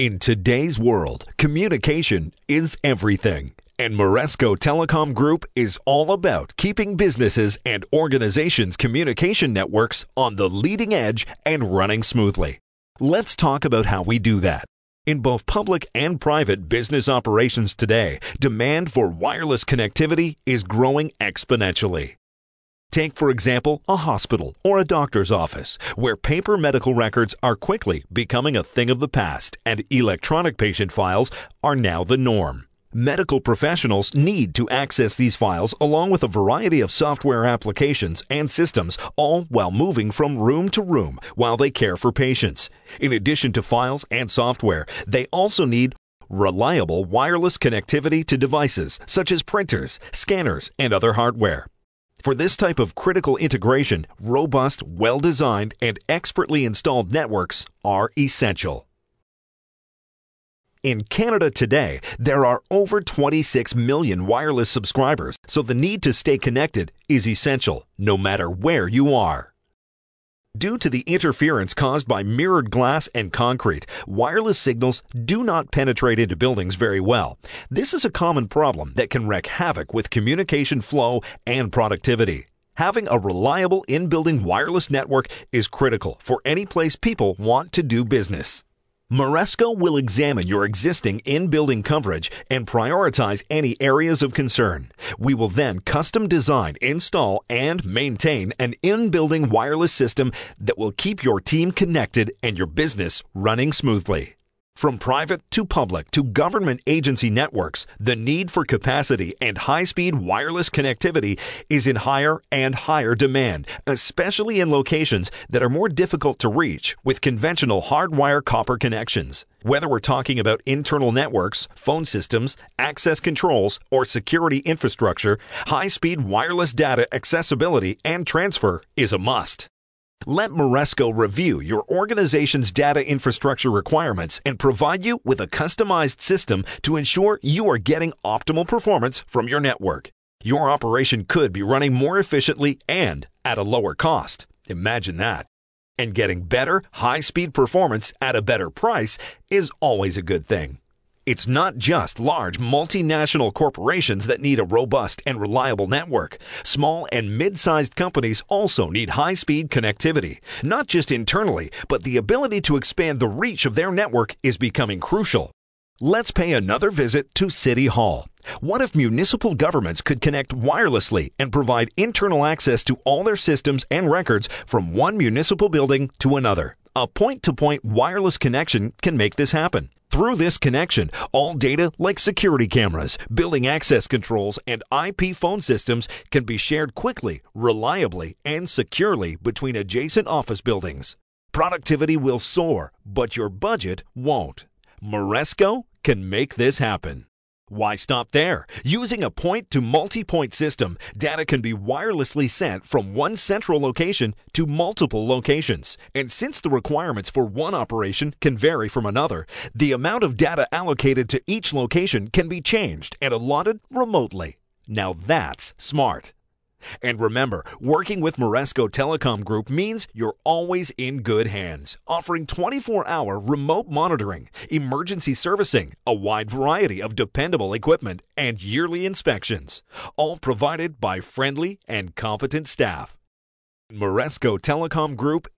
In today's world, communication is everything. And Moresco Telecom Group is all about keeping businesses and organizations' communication networks on the leading edge and running smoothly. Let's talk about how we do that. In both public and private business operations today, demand for wireless connectivity is growing exponentially. Take, for example, a hospital or a doctor's office, where paper medical records are quickly becoming a thing of the past and electronic patient files are now the norm. Medical professionals need to access these files along with a variety of software applications and systems, all while moving from room to room while they care for patients. In addition to files and software, they also need reliable wireless connectivity to devices such as printers, scanners, and other hardware. For this type of critical integration, robust, well designed, and expertly installed networks are essential. In Canada today, there are over 26 million wireless subscribers, so the need to stay connected is essential no matter where you are. Due to the interference caused by mirrored glass and concrete, wireless signals do not penetrate into buildings very well. This is a common problem that can wreak havoc with communication flow and productivity. Having a reliable in-building wireless network is critical for any place people want to do business. Moresco will examine your existing in-building coverage and prioritize any areas of concern. We will then custom design, install, and maintain an in-building wireless system that will keep your team connected and your business running smoothly. From private to public to government agency networks, the need for capacity and high speed wireless connectivity is in higher and higher demand, especially in locations that are more difficult to reach with conventional hardwire copper connections. Whether we're talking about internal networks, phone systems, access controls, or security infrastructure, high speed wireless data accessibility and transfer is a must. Let Moresco review your organization's data infrastructure requirements and provide you with a customized system to ensure you are getting optimal performance from your network. Your operation could be running more efficiently and at a lower cost. Imagine that. And getting better, high speed performance at a better price is always a good thing. It's not just large multinational corporations that need a robust and reliable network. Small and mid sized companies also need high speed connectivity. Not just internally, but the ability to expand the reach of their network is becoming crucial. Let's pay another visit to City Hall. What if municipal governments could connect wirelessly and provide internal access to all their systems and records from one municipal building to another? A point to point wireless connection can make this happen. Through this connection, all data like security cameras, building access controls, and IP phone systems can be shared quickly, reliably, and securely between adjacent office buildings. Productivity will soar, but your budget won't. Moresco can make this happen. Why stop there? Using a point to multi point system, data can be wirelessly sent from one central location to multiple locations. And since the requirements for one operation can vary from another, the amount of data allocated to each location can be changed and allotted remotely. Now that's smart. And remember, working with Moresco Telecom Group means you're always in good hands, offering 24 hour remote monitoring, emergency servicing, a wide variety of dependable equipment, and yearly inspections, all provided by friendly and competent staff. Moresco Telecom Group